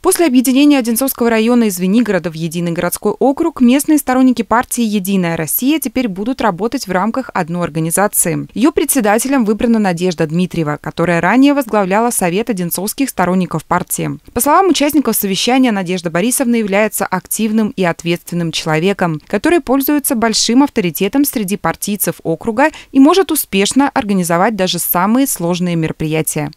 После объединения Одинцовского района из Венигорода в единый городской округ местные сторонники партии «Единая Россия» теперь будут работать в рамках одной организации. Ее председателем выбрана Надежда Дмитриева, которая ранее возглавляла Совет Одинцовских сторонников партии. По словам участников совещания, Надежда Борисовна является активным и ответственным человеком, который пользуется большим авторитетом среди партийцев округа и может успешно организовать даже самые сложные мероприятия.